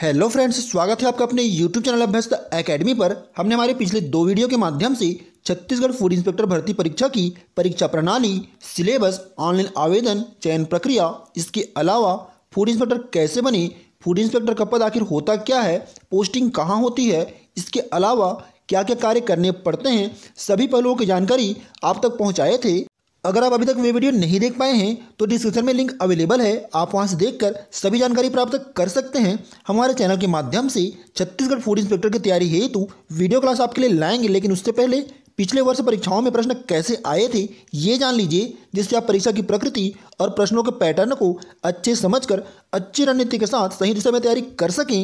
hello friends स्वागत है आपका अपने यूट्यूब चैनल अभ्यस्त एकेडमी पर हमने हमारे पिछले दो वीडियो के माध्यम से छत्तीसगढ़ फूड इंस्पेक्टर भर्ती परीक्षा की परीक्षा प्रणाली सिलेबस ऑनलाइन आवेदन चयन प्रक्रिया इसके अलावा फूड इंस्पेक्टर कैसे बने फूड इंस्पेक्टर का पद आखिर होता क्या है पोस्टिंग कहाँ होती है इसके अलावा क्या क्या कार्य करने पड़ते हैं सभी पहलुओं की जानकारी आप तक पहुँचाए थे अगर आप अभी तक वे वीडियो नहीं देख पाए हैं तो डिस्क्रिप्शन में लिंक अवेलेबल है आप वहां से देखकर सभी जानकारी प्राप्त कर सकते हैं हमारे चैनल के माध्यम से छत्तीसगढ़ फूड इंस्पेक्टर की तैयारी हेतु वीडियो क्लास आपके लिए लाएंगे लेकिन उससे पहले पिछले वर्ष परीक्षाओं में प्रश्न कैसे आए थे ये जान लीजिए जिससे आप परीक्षा की प्रकृति और प्रश्नों के पैटर्न को अच्छे समझ अच्छी रणनीति के साथ सही दिशा में तैयारी कर सकें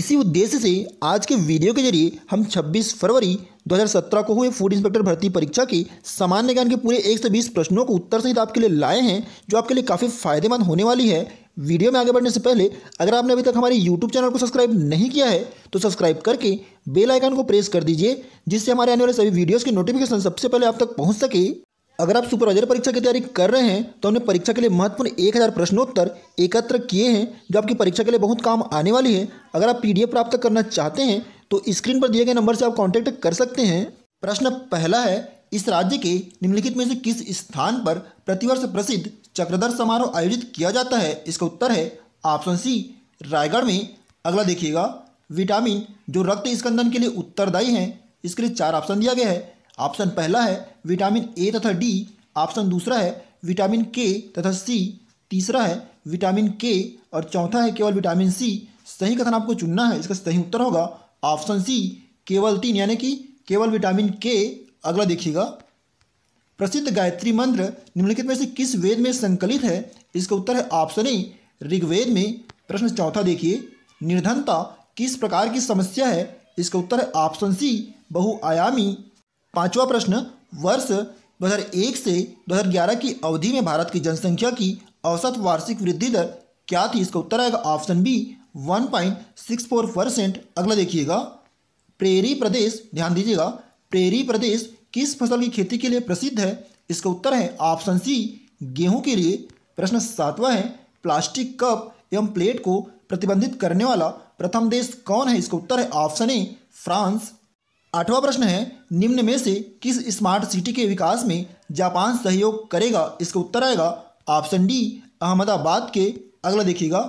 इसी उद्देश्य से आज के वीडियो के जरिए हम छब्बीस फरवरी 2017 को हुए फूड इंस्पेक्टर भर्ती परीक्षा की सामान्य ज्ञान के पूरे 120 प्रश्नों को उत्तर सहित आपके लिए लाए हैं जो आपके लिए काफ़ी फायदेमंद होने वाली है वीडियो में आगे बढ़ने से पहले अगर आपने अभी तक हमारे यूट्यूब चैनल को सब्सक्राइब नहीं किया है तो सब्सक्राइब करके बेल आइकन को प्रेस कर दीजिए जिससे हमारे आने वाले सभी वीडियोज़ की नोटिफिकेशन सबसे पहले आप तक पहुँच सके अगर आप सुपरवाइजर परीक्षा की तैयारी कर रहे हैं तो हमने परीक्षा के लिए महत्वपूर्ण एक हज़ार प्रश्नोत्तर एकत्र किए हैं जो आपकी परीक्षा के लिए बहुत काम आने वाली है अगर आप पीडीएफ प्राप्त करना चाहते हैं तो स्क्रीन पर दिए गए नंबर से आप कॉन्टैक्ट कर सकते हैं प्रश्न पहला है इस राज्य के निम्नलिखित में से किस स्थान पर प्रतिवर्ष प्रसिद्ध चक्रधर समारोह आयोजित किया जाता है इसका उत्तर है ऑप्शन सी रायगढ़ में अगला देखिएगा विटामिन जो रक्त स्कंदन के लिए उत्तरदायी हैं इसके लिए चार ऑप्शन दिया गया है ऑप्शन पहला है विटामिन ए तथा डी ऑप्शन दूसरा है विटामिन के तथा सी तीसरा है विटामिन के और चौथा है केवल विटामिन सी सही कथन आपको चुनना है इसका सही उत्तर होगा ऑप्शन सी केवल तीन यानी कि केवल विटामिन के अगला देखिएगा प्रसिद्ध गायत्री मंत्र निम्नलिखित में से किस वेद में संकलित है इसका उत्तर है ऑप्शन ए ऋग्वेद में प्रश्न चौथा देखिए निर्धनता किस प्रकार की समस्या है इसका उत्तर है ऑप्शन सी बहुआयामी पांचवा प्रश्न वर्ष 2001 से 2011 की अवधि में भारत की जनसंख्या की औसत वार्षिक वृद्धि दर क्या थी इसका उत्तर आएगा option B one point six four percent अगला देखिएगा प्रेरी प्रदेश ध्यान दीजिएगा प्रेरी प्रदेश किस फसल की खेती के लिए प्रसिद्ध है इसका उत्तर है ऑप्शन सी गेहूं के लिए प्रश्न सातवां है प्लास्टिक कप एवं प्लेट को प्रतिबंधित करने वाला प्रथम देश कौन है इसका उत्तर है ऑप्शन ए फ्रांस आठवां प्रश्न है निम्न में से किस स्मार्ट सिटी के विकास में जापान सहयोग करेगा इसका उत्तर आएगा ऑप्शन डी अहमदाबाद के अगला देखिएगा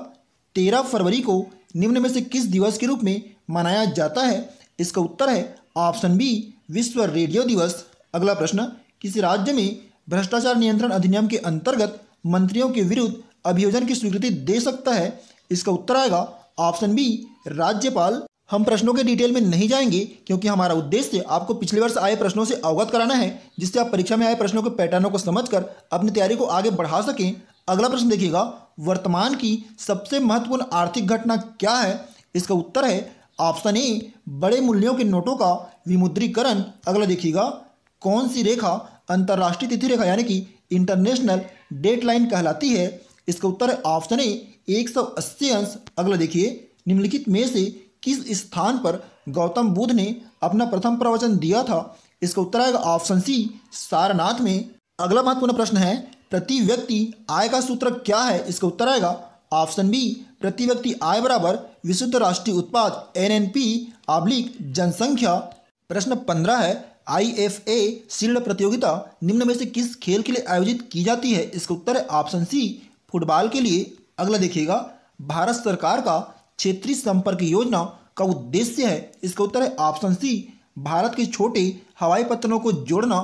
तेरह फरवरी को निम्न में से किस दिवस के रूप में मनाया जाता है इसका उत्तर है ऑप्शन बी विश्व रेडियो दिवस अगला प्रश्न किसी राज्य में भ्रष्टाचार नियंत्रण अधिनियम के अंतर्गत मंत्रियों के विरुद्ध अभियोजन की स्वीकृति दे सकता है इसका उत्तर आएगा ऑप्शन बी राज्यपाल हम प्रश्नों के डिटेल में नहीं जाएंगे क्योंकि हमारा उद्देश्य आपको पिछले वर्ष आए प्रश्नों से अवगत कराना है जिससे आप परीक्षा में आए प्रश्नों के पैटर्नों को समझकर अपनी तैयारी को आगे बढ़ा सकें अगला प्रश्न देखिएगा वर्तमान की सबसे महत्वपूर्ण आर्थिक घटना क्या है इसका उत्तर है ऑप्शन ए बड़े मूल्यों के नोटों का विमुद्रीकरण अगला देखिएगा कौन सी रेखा अंतर्राष्ट्रीय तिथि रेखा यानी कि इंटरनेशनल डेट लाइन कहलाती है इसका उत्तर है ऑप्शन ए एक सौ अस्सी अंश अगला देखिए निम्नलिखित में से किस स्थान पर गौतम बुद्ध ने अपना प्रथम प्रवचन दिया था इसका उत्तर आएगा ऑप्शन सी सारनाथ में अगला महत्वपूर्ण प्रश्न है प्रति व्यक्ति आय का सूत्र क्या है इसका उत्तर आएगा ऑप्शन बी प्रति व्यक्ति आय बराबर विशुद्ध राष्ट्रीय उत्पाद एन एन पी आब्लिक जनसंख्या प्रश्न पंद्रह है आई एफ ए शील्ड प्रतियोगिता निम्न में से किस खेल के लिए आयोजित की जाती है इसका उत्तर है ऑप्शन सी फुटबॉल के लिए अगला देखिएगा भारत सरकार का क्षेत्रीय संपर्क योजना का उद्देश्य है इसका उत्तर है ऑप्शन सी भारत के छोटे हवाई पत्तनों को जोड़ना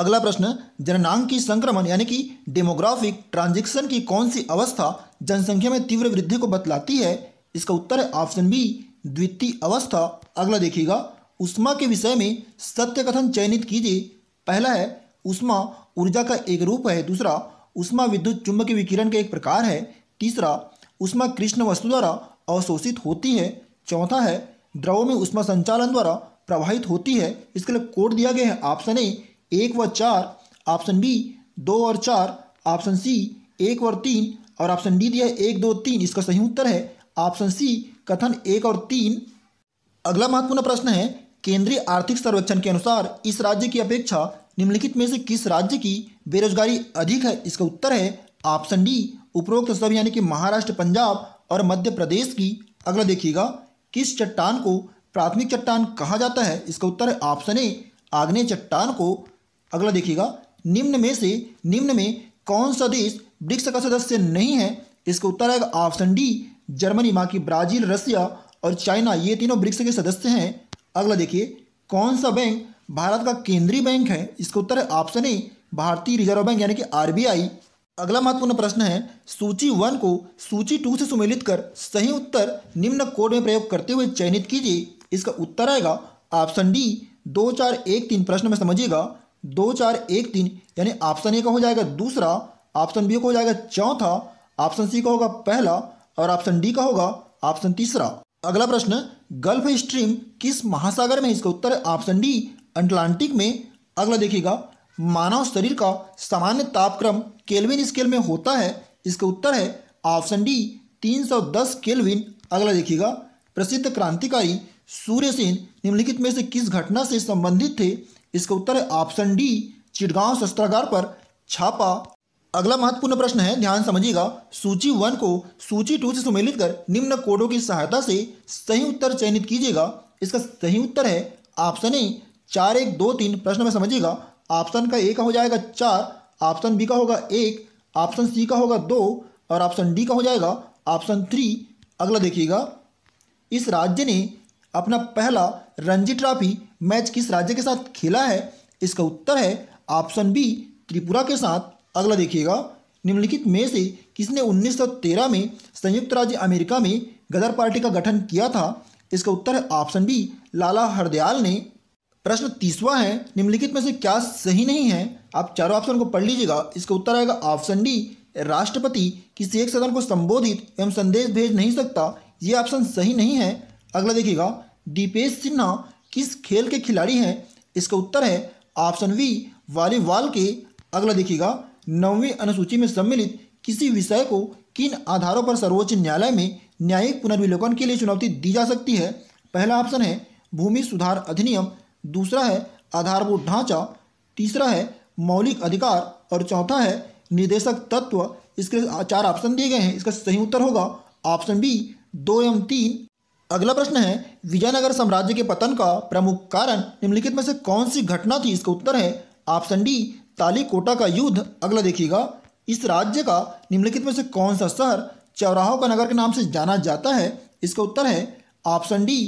अगला प्रश्न जननांग की संक्रमण यानी कि डेमोग्राफिक ट्रांजिक्शन की कौन सी अवस्था जनसंख्या में तीव्र वृद्धि को बतलाती है इसका उत्तर है ऑप्शन बी द्वितीय अवस्था अगला देखिएगा उष्मा के विषय में सत्य कथन चयनित कीजिए पहला है उष्मा ऊर्जा का एक रूप है दूसरा उष्मा विद्युत चुंबकीय विकिरण का एक प्रकार है तीसरा उष्मा कृष्ण वस्तु द्वारा अवशोषित होती है चौथा है द्रवों में उष्मा संचालन द्वारा प्रवाहित होती है इसके लिए कोड दिया गया है ऑप्शन ए एक व चार ऑप्शन बी दो और चार ऑप्शन सी एक और तीन और ऑप्शन डी दिया है एक दो तीन इसका सही उत्तर है ऑप्शन सी कथन एक और तीन अगला महत्वपूर्ण प्रश्न है केंद्रीय आर्थिक सर्वेक्षण के अनुसार इस राज्य की अपेक्षा निम्नलिखित में से किस राज्य की बेरोजगारी अधिक है इसका उत्तर है ऑप्शन डी उपरोक्त सब यानी कि महाराष्ट्र पंजाब और मध्य प्रदेश की अगला देखिएगा किस चट्टान को प्राथमिक चट्टान कहा जाता है इसका उत्तर है ऑप्शन ए आग्नेय चट्टान को अगला देखिएगा निम्न में से निम्न में कौन सा देश ब्रिक्स का सदस्य नहीं है इसका उत्तर आएगा ऑप्शन डी जर्मनी बाकी ब्राजील रसिया और चाइना ये तीनों ब्रिक्स के सदस्य हैं अगला देखिए कौन सा बैंक भारत का केंद्रीय बैंक है इसका उत्तर है ऑप्शन ए भारतीय रिजर्व बैंक यानी कि आरबीआई अगला महत्वपूर्ण प्रश्न है सूची वन को सूची टू से सुमेलित कर सही उत्तर निम्न कोड में प्रयोग करते हुए चयनित कीजिए इसका उत्तर आएगा ऑप्शन डी दो चार एक तीन प्रश्न में समझिएगा दो चार एक तीन यानी ऑप्शन ए का हो जाएगा दूसरा ऑप्शन बी का हो जाएगा चौथा ऑप्शन सी का होगा पहला और ऑप्शन डी का होगा ऑप्शन तीसरा अगला प्रश्न गल्फ स्ट्रीम किस महासागर में इसका उत्तर ऑप्शन डी अटलांटिक में अगला देखिएगा मानव शरीर का सामान्य तापक्रम केल्विन स्केल में होता है इसका उत्तर है ऑप्शन डी 310 केल्विन अगला देखिएगा प्रसिद्ध क्रांतिकारी सूर्य सेन निम्नलिखित में से किस घटना से संबंधित थे इसका उत्तर है ऑप्शन डी चिटगांव शस्त्रागार पर छापा अगला महत्वपूर्ण प्रश्न है ध्यान समझिएगा सूची वन को सूची टू से सुमेलित कर निम्न कोडों की सहायता से सही उत्तर चयनित कीजिएगा इसका सही उत्तर है ऑप्शन ए चार एक दो तीन प्रश्न में समझिएगा ऑप्शन का ए का हो जाएगा चार ऑप्शन बी का होगा एक ऑप्शन सी का होगा दो और ऑप्शन डी का हो जाएगा ऑप्शन थ्री अगला देखिएगा इस राज्य ने अपना पहला रणजी ट्रॉफी मैच किस राज्य के साथ खेला है इसका उत्तर है ऑप्शन बी त्रिपुरा के साथ अगला देखिएगा निम्नलिखित में से किसने 1913 में संयुक्त राज्य अमेरिका में गदर पार्टी का गठन किया था इसका उत्तर है ऑप्शन बी लाला हरदयाल ने प्रश्न तीसवा है निम्नलिखित में से क्या सही नहीं है आप चारों ऑप्शन को पढ़ लीजिएगा इसका उत्तर आएगा ऑप्शन डी राष्ट्रपति किसी एक सदन को संबोधित एवं संदेश भेज नहीं सकता ये ऑप्शन सही नहीं है अगला देखिएगा दीपेश सिन्हा किस खेल के खिलाड़ी हैं इसका उत्तर है ऑप्शन वी वॉलीबॉल के अगला देखिएगा नौवीं अनुसूची में सम्मिलित किसी विषय को किन आधारों पर सर्वोच्च न्यायालय में न्यायिक पुनर्विलोकन के लिए चुनौती दी जा सकती है पहला ऑप्शन है भूमि सुधार अधिनियम दूसरा है आधारभूत ढांचा तीसरा है मौलिक अधिकार और चौथा है निर्देशक तत्व इसके चार ऑप्शन दिए गए हैं इसका सही उत्तर होगा ऑप्शन बी दो एवं तीन अगला प्रश्न है विजयनगर साम्राज्य के पतन का प्रमुख कारण निम्नलिखित में से कौन सी घटना थी इसका उत्तर है ऑप्शन डी तालीकोटा का युद्ध अगला देखिएगा इस राज्य का निम्नलिखित में से कौन सा शहर चौराहों का नगर के नाम से जाना जाता है इसका उत्तर है ऑप्शन डी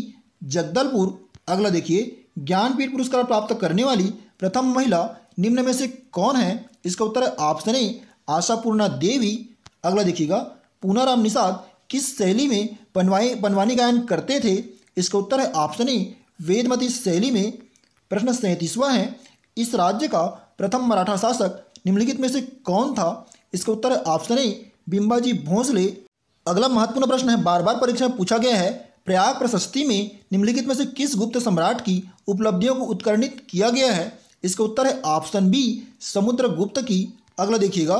जगदलपुर अगला देखिए ज्ञानपीठ पुरस्कार प्राप्त करने वाली प्रथम महिला निम्न में से कौन है इसका उत्तर है ऑप्शन ए आशापूर्णा देवी अगला देखिएगा पूनाराम निषाद किस शैली में बनवाए बनवाने गायन करते थे इसका उत्तर है ऑप्शन ए वेदमती शैली में प्रश्न सैंतीसवा है इस राज्य का प्रथम मराठा शासक निम्नलिखित में से कौन था इसका उत्तर है ऑप्शन ए बिंबाजी भोंसले अगला महत्वपूर्ण प्रश्न है बार बार परीक्षा में पूछा गया है प्रयाग प्रशस्ति में निम्नलिखित में से किस गुप्त सम्राट की उपलब्धियों को उत्कर्णित किया गया है इसका उत्तर है ऑप्शन बी समुद्रगुप्त की अगला देखिएगा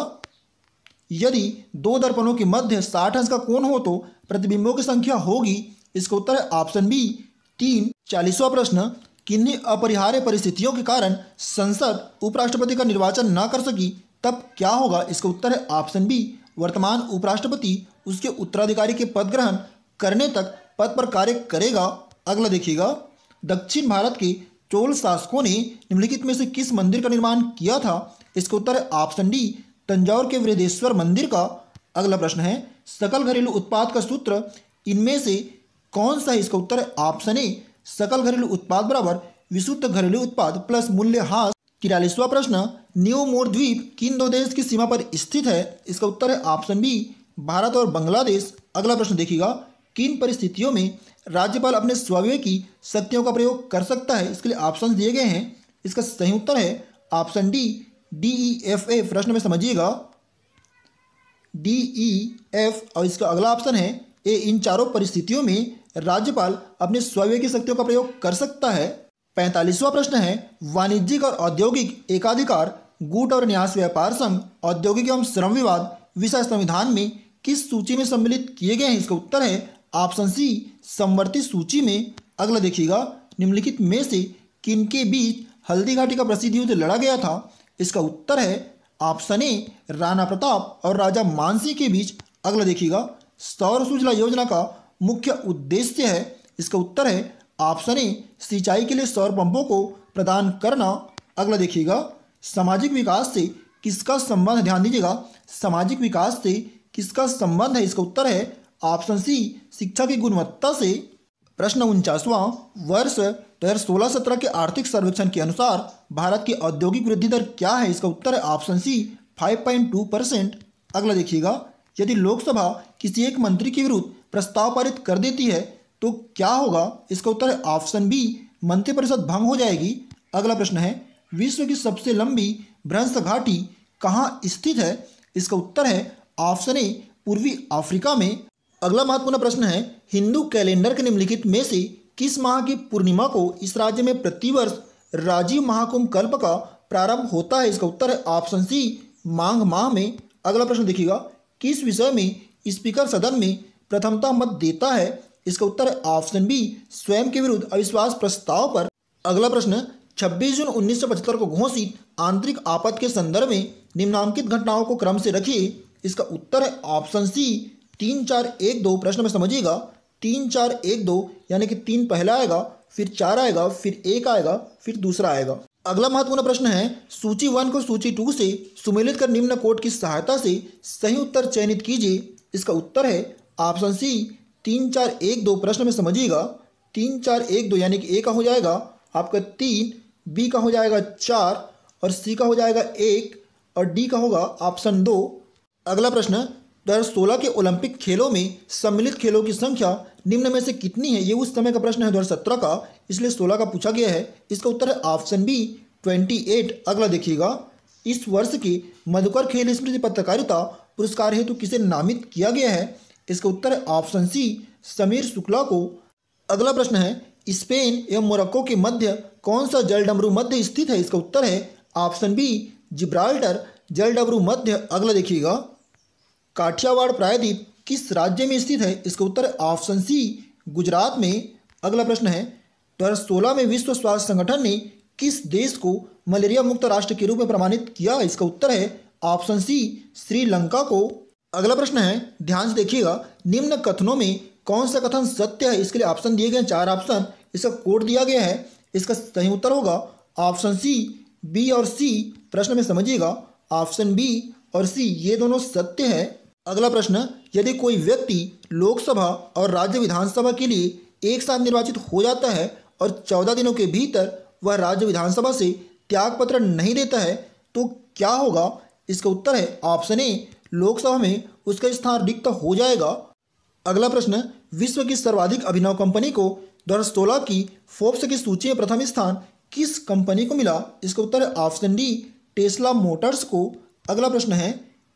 यदि दो दर्पणों के मध्य साठ अंश का कोण हो तो प्रतिबिंबों की संख्या होगी इसका उत्तर है ऑप्शन बी तीन चालीसवा प्रश्न किन्हीं अपरिहार्य परिस्थितियों के कारण संसद उपराष्ट्रपति का निर्वाचन न कर सकी तब क्या होगा इसका उत्तर है ऑप्शन बी वर्तमान उपराष्ट्रपति उसके उत्तराधिकारी के पद ग्रहण करने तक पद पर कार्य करेगा अगला देखिएगा दक्षिण भारत के चोल शासकों ने निम्नलिखित में से किस मंदिर का निर्माण किया था इसका उत्तर है ऑप्शन डी तंजौर के वृद्धेश्वर मंदिर का अगला प्रश्न है सकल घरेलू उत्पाद का सूत्र इनमें से कौन सा इसका उत्तर है ऑप्शन ए सकल घरेलू उत्पाद बराबर विशुद्ध घरेलू उत्पाद प्लस हास तिरालीसवा प्रश्न न्यू मोर द्वीप किन दो देश की सीमा पर स्थित है इसका उत्तर है ऑप्शन बी भारत और बांग्लादेश अगला प्रश्न देखिएगा किन परिस्थितियों में राज्यपाल अपने स्वावे की शक्तियों का प्रयोग कर सकता है इसके लिए ऑप्शन दिए गए हैं इसका सही उत्तर है option D D E F A प्रश्न में समझिएगा डी ई एफ और इसका अगला ऑप्शन है ए इन चारों परिस्थितियों में राज्यपाल अपने स्वविवेकी शक्तियों का प्रयोग कर सकता है पैंतालीसवा प्रश्न है वाणिज्यिक और औद्योगिक एकाधिकार गुट और न्यास व्यापार संघ औद्योगिक एवं श्रम विवाद विषय संविधान में किस सूची में सम्मिलित किए गए हैं इसका उत्तर है ऑप्शन सी समवर्ती सूची में अगला देखिएगा निम्नलिखित में से किनके बीच हल्दी घाटी का प्रसिद्ध युद्ध लड़ा गया था इसका उत्तर है ऑप्शन ए राणा प्रताप और राजा मानसी के बीच अगला देखिएगा सौर सूजला योजना का मुख्य उद्देश्य है इसका उत्तर है ऑप्शन ए सिंचाई के लिए सौर पंपों को प्रदान करना अगला देखिएगा सामाजिक विकास से किसका संबंध ध्यान दीजिएगा सामाजिक विकास से किसका संबंध है इसका उत्तर है ऑप्शन सी शिक्षा की गुणवत्ता से प्रश्न उनचासवां वर्ष दो हज़ार सोलह सत्रह के आर्थिक सर्वेक्षण के अनुसार भारत की औद्योगिक वृद्धि दर क्या है इसका उत्तर है ऑप्शन सी 5.2 परसेंट अगला देखिएगा यदि लोकसभा किसी एक मंत्री के विरुद्ध प्रस्ताव पारित कर देती है तो क्या होगा इसका उत्तर है ऑप्शन बी मंत्रिपरिषद भंग हो जाएगी अगला प्रश्न है विश्व की सबसे लंबी भ्रंश घाटी कहाँ स्थित है इसका उत्तर है ऑप्शन ए पूर्वी अफ्रीका में अगला महत्वपूर्ण प्रश्न है हिंदू कैलेंडर के निम्नलिखित में से किस माह की पूर्णिमा को इस राज्य में प्रतिवर्ष राजीव महाकुंभ कल्प का प्रारंभ होता है इसका उत्तर है ऑप्शन सी मांग माह में अगला प्रश्न देखिएगा किस विषय में स्पीकर सदन में प्रथमता मत देता है इसका उत्तर है ऑप्शन बी स्वयं के विरुद्ध अविश्वास प्रस्ताव पर अगला प्रश्न 26 जून 1975 को घोषित आंतरिक आपद के संदर्भ में निम्नांकित घटनाओं को क्रम से रखिए इसका उत्तर है ऑप्शन सी तीन चार एक दो प्रश्न में समझिएगा तीन चार एक दो यानी कि तीन पहला आएगा फिर चार आएगा फिर एक आएगा फिर दूसरा आएगा अगला महत्वपूर्ण प्रश्न है सूची वन को सूची टू से सुमेलित कर निम्न कोड की सहायता से सही उत्तर चयनित कीजिए इसका उत्तर है ऑप्शन सी तीन चार एक दो प्रश्न में समझिएगा तीन चार एक दो यानी कि ए का हो जाएगा आपका तीन बी का हो जाएगा चार और सी का हो जाएगा एक और डी का होगा ऑप्शन दो अगला प्रश्न 2016 के ओलंपिक खेलों में सम्मिलित खेलों की संख्या निम्न में से कितनी है ये उस समय का प्रश्न है 2017 का इसलिए 16 का पूछा गया है इसका उत्तर है ऑप्शन बी 28 अगला देखिएगा इस वर्ष के मधुकर खेल स्मृति पत्रकारिता पुरस्कार हेतु किसे नामित किया गया है इसका उत्तर है ऑप्शन सी समीर शुक्ला को अगला प्रश्न है स्पेन एवं मोरक्को के मध्य कौन सा जल डमरू मध्य स्थित है इसका उत्तर है ऑप्शन बी जिब्राल्टर जल डमरू मध्य अगला देखिएगा काठियावाड़ प्रायद्वीप किस राज्य में स्थित है इसका उत्तर ऑप्शन सी गुजरात में अगला प्रश्न है दो हज़ार सोलह में विश्व स्वास्थ्य संगठन ने किस देश को मलेरिया मुक्त राष्ट्र के रूप में प्रमाणित किया इसका उत्तर है ऑप्शन सी श्रीलंका को अगला प्रश्न है ध्यान से देखिएगा निम्न कथनों में कौन सा कथन सत्य है इसके लिए ऑप्शन दिए गए चार ऑप्शन इसका कोड दिया गया है इसका सही उत्तर होगा ऑप्शन सी बी और सी प्रश्न में समझिएगा ऑप्शन बी और सी ये दोनों सत्य है अगला प्रश्न यदि कोई व्यक्ति लोकसभा और राज्य विधानसभा के लिए एक साथ निर्वाचित हो जाता है और चौदह दिनों के भीतर वह राज्य विधानसभा से त्यागपत्र नहीं देता है तो क्या होगा इसका उत्तर है ऑप्शन ए लोकसभा में उसका स्थान रिक्त हो जाएगा अगला प्रश्न विश्व की सर्वाधिक अभिनव कंपनी को दो सोलह की फोर्ब्स की सूची में प्रथम स्थान किस कंपनी को मिला इसका उत्तर है ऑप्शन डी टेस्ला मोटर्स को अगला प्रश्न है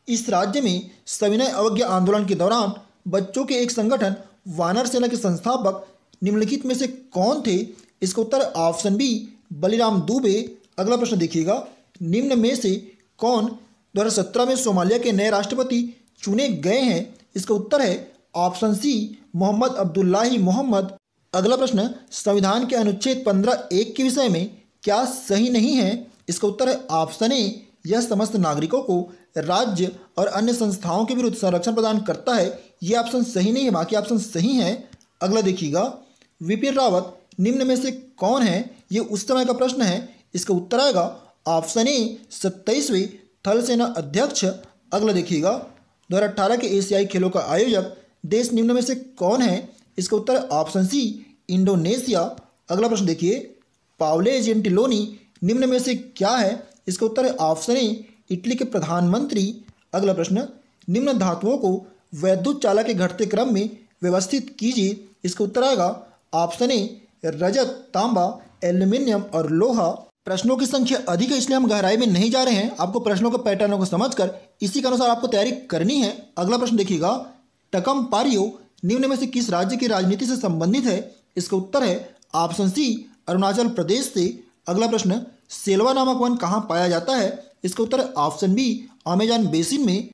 इस राज्य में सविनय अवज्ञा आंदोलन के दौरान बच्चों के एक संगठन वानर सेना के संस्थापक निम्नलिखित में से कौन थे इसका उत्तर ऑप्शन बी बलिराम दुबे अगला प्रश्न देखिएगा निम्न में से कौन दो में सोमालिया के नए राष्ट्रपति चुने गए हैं इसका उत्तर है option C Mohamed Abdullahi Mohamed अगला प्रश्न संविधान के अनुच्छेद पंद्रह एक के विषय में क्या सही नहीं है इसका उत्तर है ऑप्शन ए यह समस्त नागरिकों को राज्य और अन्य संस्थाओं के विरुद्ध संरक्षण प्रदान करता है ये ऑप्शन सही नहीं है बाकी ऑप्शन सही हैं अगला देखिएगा विपिन रावत निम्न में से कौन है ये उस समय का प्रश्न है इसका उत्तर आएगा ऑप्शन ए सत्ताईसवीं थल सेना अध्यक्ष अगला देखिएगा दो हज़ार अठारह के एशियाई खेलों का आयोजक देश निम्न में से कौन है इसका उत्तर ऑप्शन सी इंडोनेशिया अगला प्रश्न देखिए पावले एजेंटिलोनी निम्न में से क्या है इसका उत्तर है ऑप्शन ए इटली के प्रधानमंत्री अगला प्रश्न निम्न धातुओं को वैद्युत चालक के घटते क्रम में व्यवस्थित कीजिए इसका उत्तर आएगा ऑप्शन ए रजत तांबा एल्यूमिनियम और लोहा प्रश्नों की संख्या अधिक है इसलिए हम गहराई में नहीं जा रहे हैं आपको प्रश्नों के पैटर्नों को समझकर इसी के अनुसार आपको तैयारी करनी है अगला प्रश्न देखिएगा टकम पारियो निम्न में से किस राज्य की राजनीति से संबंधित है इसका उत्तर है ऑप्शन सी अरुणाचल प्रदेश से अगला प्रश्न सेलवा नामक वन कहाँ पाया जाता है इसका उत्तर ऑप्शन बी अमेजॉन बेसिन में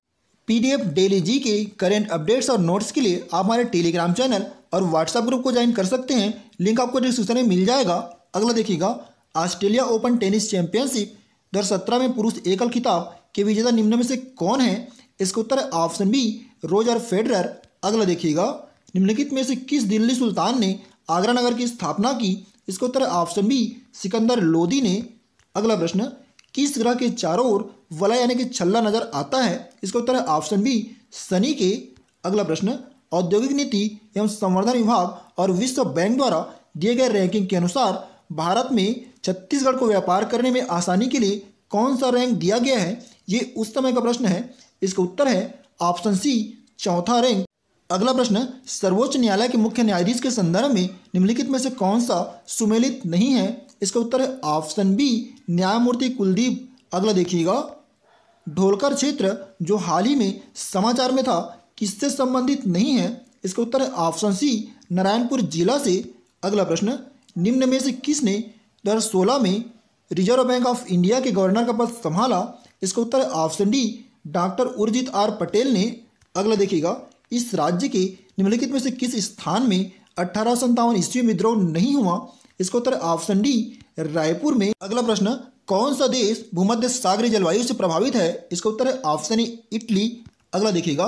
PDF daily G K current updates और नोट्स के लिए आप हमारे टेलीग्राम चैनल और व्हाट्सएप ग्रुप को ज्वाइन कर सकते हैं लिंक आपको डिस्क्रिप्शन में मिल जाएगा अगला देखिएगा ऑस्ट्रेलिया ओपन टेनिस चैंपियनशिप दो सत्रह में पुरुष एकल खिताब के विजेता निम्न में से कौन है इसका उत्तर है ऑप्शन बी रोजर फेडरर अगला देखिएगा निम्नलिखित में से किस दिल्ली सुल्तान ने आगरा नगर की स्थापना की इसका उत्तर है ऑप्शन बी सिकंदर लोदी ने अगला प्रश्न किस ग्रह के चारों ओर वलय यानी कि छल्ला नजर आता है इसका उत्तर है ऑप्शन बी शनि के अगला प्रश्न औद्योगिक नीति एवं संवर्धन विभाग और विश्व बैंक द्वारा दिए गए रैंकिंग के अनुसार भारत में छत्तीसगढ़ को व्यापार करने में आसानी के लिए कौन सा रैंक दिया गया है ये उस समय का प्रश्न है इसका उत्तर है ऑप्शन सी चौथा रैंक अगला प्रश्न सर्वोच्च न्यायालय के मुख्य न्यायाधीश के संदर्भ में निम्नलिखित में से कौन सा सुमेलित नहीं है इसका उत्तर है ऑप्शन बी न्यायमूर्ति कुलदीप अगला देखिएगा ढोलकर क्षेत्र जो हाल ही में समाचार में था किससे संबंधित नहीं है इसका उत्तर है ऑप्शन सी नारायणपुर जिला से अगला प्रश्न निम्न में से किसने दो में रिजर्व बैंक ऑफ इंडिया के गवर्नर का पद संभाला इसका उत्तर है option D doctor Urjit R Patel ने अगला देखिएगा इस राज्य के निम्नलिखित में से किस स्थान में अठारह ईस्वी विद्रोह नहीं हुआ इसका उत्तर ऑप्शन डी रायपुर में अगला प्रश्न कौन सा देश भूमध्य सागरी जलवायु से प्रभावित है इसका उत्तर है ऑप्शन ए इटली अगला देखिएगा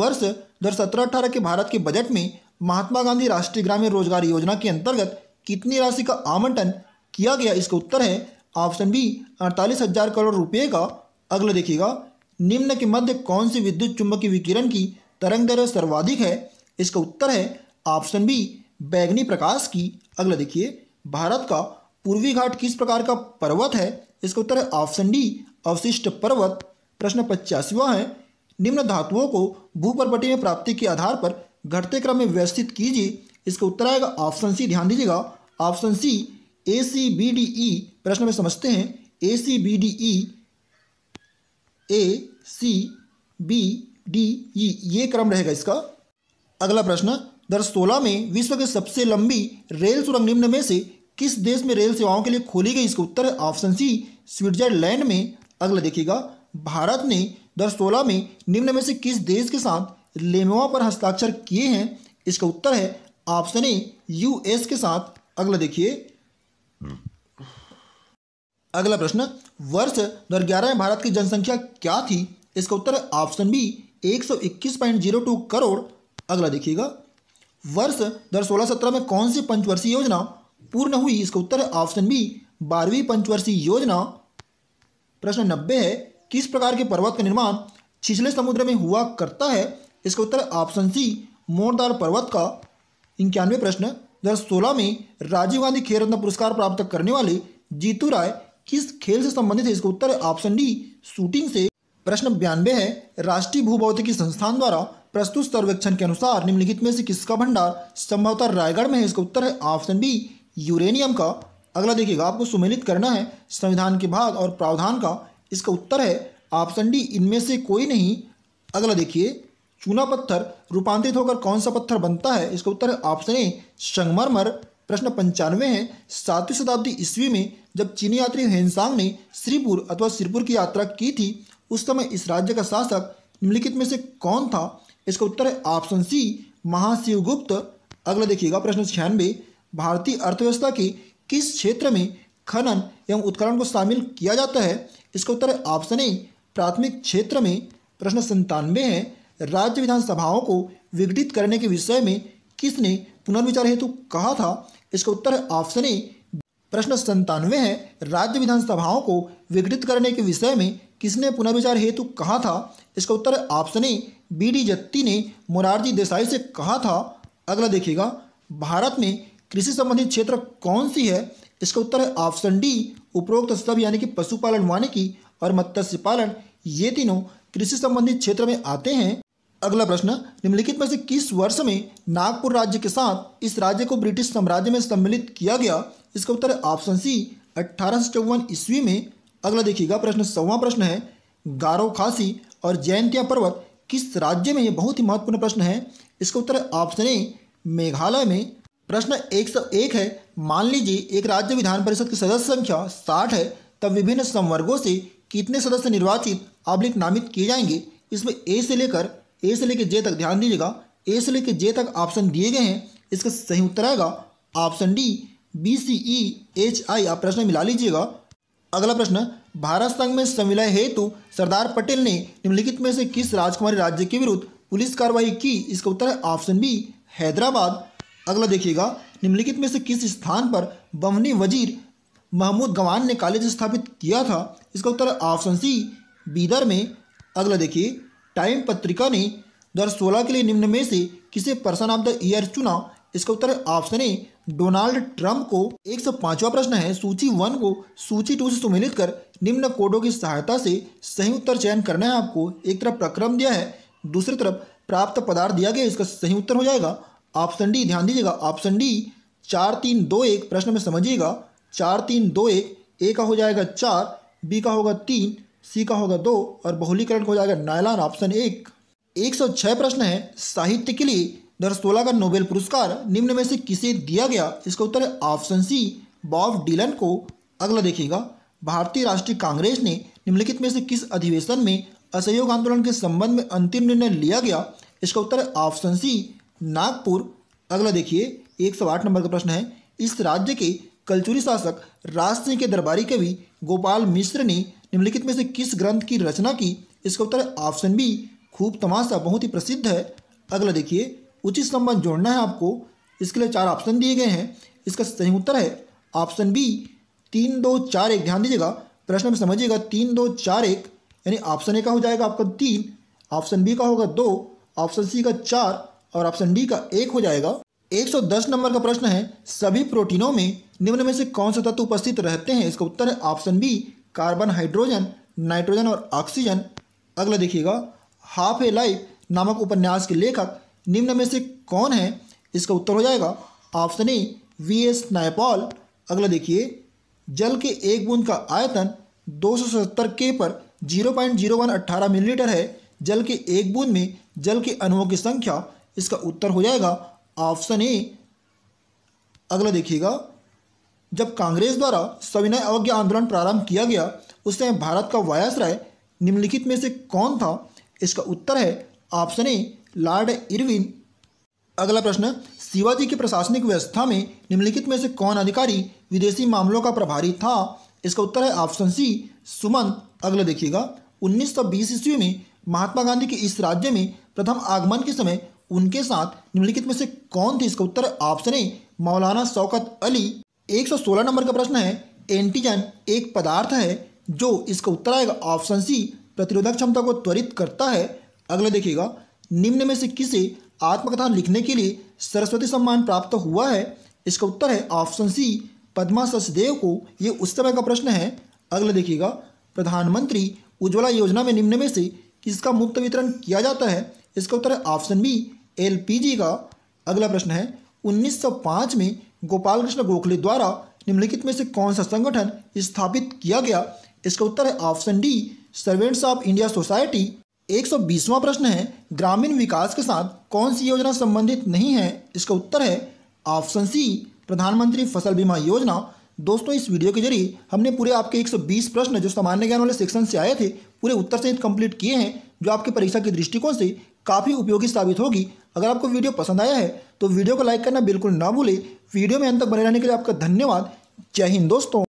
वर्ष दो सत्रह अठारह के भारत के बजट में महात्मा गांधी राष्ट्रीय ग्रामीण रोजगार योजना के अंतर्गत कितनी राशि का आवंटन किया गया इसका उत्तर है ऑप्शन बी अड़तालीस हजार करोड़ रुपए का अगला देखिएगा निम्न के मध्य कौन सी विद्युत चुंबकीय विकिरण की तरंग दर सर्वाधिक है इसका उत्तर है ऑप्शन बी बैगनी प्रकाश की अगला देखिए भारत का पूर्वी घाट किस प्रकार का पर्वत है इसका उत्तर है ऑप्शन डी अवशिष्ट पर्वत प्रश्न पचासीवा है निम्न धातुओं को भूपर्पटी में प्राप्ति के आधार पर घटते क्रम में व्यवस्थित कीजिए इसका उत्तर आएगा ऑप्शन सी ध्यान दीजिएगा option C A C B D E प्रश्न में समझते हैं A C B D E A C B D E ये क्रम रहेगा इसका अगला प्रश्न 2016 में विश्व के सबसे लंबी रेल सुरंग निम्न में से किस देश में रेल सेवाओं के लिए खोली गई इसका उत्तर ऑप्शन सी स्विट्जरलैंड में अगला देखिएगा भारत ने सोलह में निम्न में से किस देश के साथ लेमोआ पर हस्ताक्षर किए हैं इसका उत्तर है ऑप्शन ए यूएस के साथ अगला देखिए अगला प्रश्न वर्ष दो में भारत की जनसंख्या क्या थी इसका उत्तर है ऑप्शन बी एक करोड़ अगला देखिएगा वर्ष दर सोलह सत्रह में कौन सी पंचवर्षीय योजना पूर्ण हुई इसका उत्तर है ऑप्शन बी बारहवीं पंचवर्षीय योजना प्रश्न नब्बे है किस प्रकार के पर्वत का निर्माण छिछले समुद्र में हुआ करता है इसका उत्तर ऑप्शन सी मोरदार पर्वत का इक्यानवे प्रश्न दर सोलह में राजीव गांधी खेल रत्न पुरस्कार प्राप्त करने वाले जीतू राय किस खेल से संबंधित है इसका उत्तर ऑप्शन डी शूटिंग से प्रश्न बयानबे है राष्ट्रीय भूभौतिकी संस्थान द्वारा प्रस्तुत सर्वेक्षण के अनुसार निम्नलिखित में से किसका भंडार संभवतः रायगढ़ में है इसका उत्तर है ऑप्शन बी यूरेनियम का अगला देखिएगा आपको सुमेलित करना है संविधान के भाग और प्रावधान का इसका उत्तर है ऑप्शन डी इनमें से कोई नहीं अगला देखिए चूना पत्थर रूपांतरित होकर कौन सा पत्थर बनता है इसका उत्तर है ऑप्शन ए संगमरमर प्रश्न पंचानवे है सातवीं शताब्दी ईस्वी में जब चीनी यात्री हेनसांग ने श्रीपुर अथवा श्रीपुर की यात्रा की थी उस समय इस राज्य का शासक निम्नलिखित में से कौन था इसका उत्तर है ऑप्शन सी महाशिवगुप्त अगला देखिएगा प्रश्न छियानवे भारतीय अर्थव्यवस्था के किस क्षेत्र में खनन एवं उत्खनन को शामिल किया जाता है इसका उत्तर है ऑप्शन ए प्राथमिक क्षेत्र में प्रश्न संतानवे है राज्य विधानसभाओं को विघटित करने के विषय में किसने पुनर्विचार हेतु कहा था इसका उत्तर है ऑप्शन ए प्रश्न संतानवे है राज्य विधानसभाओं को विघटित करने के विषय में किसने पुनर्विचार हेतु कहा था इसका उत्तर है option A B D Jatti ने मोरारजी देसाई से कहा था अगला देखिएगा भारत में कृषि संबंधित क्षेत्र कौन सी है इसका उत्तर है ऑप्शन डी उपरोक्त सब यानी कि पशुपालन वानिकी और मत्स्य पालन ये तीनों कृषि संबंधित क्षेत्र में आते हैं अगला प्रश्न निम्नलिखित में से किस वर्ष में नागपुर राज्य के साथ इस राज्य को ब्रिटिश साम्राज्य में सम्मिलित किया गया इसका उत्तर है ऑप्शन सी अट्ठारह ईस्वी में अगला देखिएगा प्रश्न सौवा प्रश्न है गारो खासी और जयंतिया पर्वत किस राज्य में ये बहुत ही महत्वपूर्ण प्रश्न है इसका उत्तर ऑप्शन ए मेघालय में प्रश्न एक सौ एक है मान लीजिए एक राज्य विधान परिषद की सदस्य संख्या साठ है तब विभिन्न संवर्गों से कितने सदस्य निर्वाचित अब्लिक नामित किए जाएंगे इसमें ए से लेकर ए से लेकर जे तक ध्यान दीजिएगा ए से लेकर जे तक ऑप्शन दिए गए हैं इसका सही उत्तर आएगा option D B C E H I आप प्रश्न मिला लीजिएगा अगला प्रश्न भारत संघ में संविलय हेतु सरदार पटेल ने निम्नलिखित में से किस राजकुमारी राज्य के विरुद्ध पुलिस कार्रवाई की इसका उत्तर है ऑप्शन बी हैदराबाद अगला देखिएगा निम्नलिखित में से किस स्थान पर बमनी वजीर महमूद गवान ने कॉलेज स्थापित किया था इसका उत्तर ऑप्शन सी बीदर में अगला देखिए टाइम पत्रिका ने दो के लिए निम्न में से किसे पर्सन ऑफ द ईयर चुना इसका उत्तर ऑप्शन ए डोनाल्ड ट्रंप को 105वां प्रश्न है सूची वन को सूची टू से सुमिलित कर निम्न कोडों की सहायता से सही उत्तर चयन करना है आपको एक तरफ प्रक्रम दिया है दूसरी तरफ प्राप्त पदार्थ दिया गया इसका सही उत्तर हो जाएगा ऑप्शन डी ध्यान दीजिएगा ऑप्शन डी चार तीन दो एक प्रश्न में समझिएगा चार तीन दो एक ए का हो जाएगा चार बी का होगा तीन सी का होगा दो और बहुलीकरण का हो जाएगा नायलान ऑप्शन एक एक सौ छः प्रश्न है साहित्य के लिए दो सोलह का नोबेल पुरस्कार निम्न में से किसे दिया गया इसका उत्तर है ऑप्शन सी बॉब डीलन को अगला देखिएगा भारतीय राष्ट्रीय कांग्रेस ने निम्नलिखित में से किस अधिवेशन में असहयोग आंदोलन के संबंध में अंतिम निर्णय लिया गया इसका उत्तर है ऑप्शन सी नागपुर अगला देखिए एक सौ आठ नंबर का प्रश्न है इस राज्य के कलचुरी शासक राज सिंह के दरबारी कवि गोपाल मिश्र ने निम्नलिखित में से किस ग्रंथ की रचना की इसका उत्तर है ऑप्शन बी खूब तमाशा बहुत ही प्रसिद्ध है अगला देखिए उचित संबंध जोड़ना है आपको इसके लिए चार ऑप्शन दिए गए हैं इसका सही उत्तर है ऑप्शन बी तीन दो चार एक ध्यान दीजिएगा प्रश्न में समझिएगा तीन दो चार एक यानी ऑप्शन ए का हो जाएगा आपका तीन ऑप्शन बी का होगा दो ऑप्शन सी का चार और ऑप्शन डी का एक हो जाएगा 110 नंबर का प्रश्न है सभी प्रोटीनों में निम्न में से कौन से तत्व उपस्थित रहते हैं इसका उत्तर है option B carbon hydrogen nitrogen और ऑक्सीजन अगला देखिएगा हाफ ए लाइफ नामक उपन्यास के लेखक निम्न में से कौन है इसका उत्तर हो जाएगा option A V S Naipaul अगला देखिए जल के एक बूंद का आयतन 270 के पर 0.01 अट्ठारह मिलीलीटर है जल के एक बूंद में जल के अणुओं की संख्या इसका उत्तर हो जाएगा ऑप्शन ए अगला देखिएगा जब कांग्रेस द्वारा सविनय अवज्ञा आंदोलन प्रारंभ किया गया उस समय भारत का वायसराय निम्नलिखित में से कौन था इसका उत्तर है ऑप्शन ए लॉर्ड इरविन अगला प्रश्न शिवाजी की प्रशासनिक व्यवस्था में निम्नलिखित में से कौन अधिकारी विदेशी मामलों का प्रभारी था इसका उत्तर है ऑप्शन सी सुमन अगला देखिएगा 1920 ईस्वी में महात्मा गांधी के इस राज्य में प्रथम आगमन के समय उनके साथ निम्नलिखित में से कौन थे इसका उत्तर ऑप्शन ए मौलाना शौकत अली 116 नंबर का प्रश्न है एंटीजन एक पदार्थ है जो इसका उत्तर आएगा ऑप्शन सी प्रतिरोधक क्षमता को त्वरित करता है अगला देखिएगा निम्न में से किसे आत्मकथा लिखने के लिए सरस्वती सम्मान प्राप्त हुआ है इसका उत्तर है ऑप्शन सी पदमा सचदेव को ये उस समय का प्रश्न है अगला देखिएगा प्रधानमंत्री उज्ज्वला योजना में निम्न में से किसका मुफ्त वितरण किया जाता है इसका उत्तर है ऑप्शन बी एलपीजी का अगला प्रश्न है 1905 में गोपाल कृष्ण गोखले द्वारा निम्नलिखित में से कौन सा संगठन स्थापित किया गया इसका उत्तर है option D servants of India society एक प्रश्न है ग्रामीण विकास के साथ कौन सी योजना संबंधित नहीं है इसका उत्तर है ऑप्शन सी प्रधानमंत्री फसल बीमा योजना दोस्तों इस वीडियो के जरिए हमने पूरे आपके 120 प्रश्न जो सामान्य ज्ञान वाले सेक्शन से आए थे पूरे उत्तर सहित कंप्लीट किए हैं जो आपके परीक्षा के दृष्टिकोण से काफ़ी उपयोगी साबित होगी अगर आपको वीडियो पसंद आया है तो वीडियो को लाइक करना बिल्कुल ना भूलें वीडियो में अंत तक बने रहने के लिए आपका धन्यवाद जय हिंद दोस्तों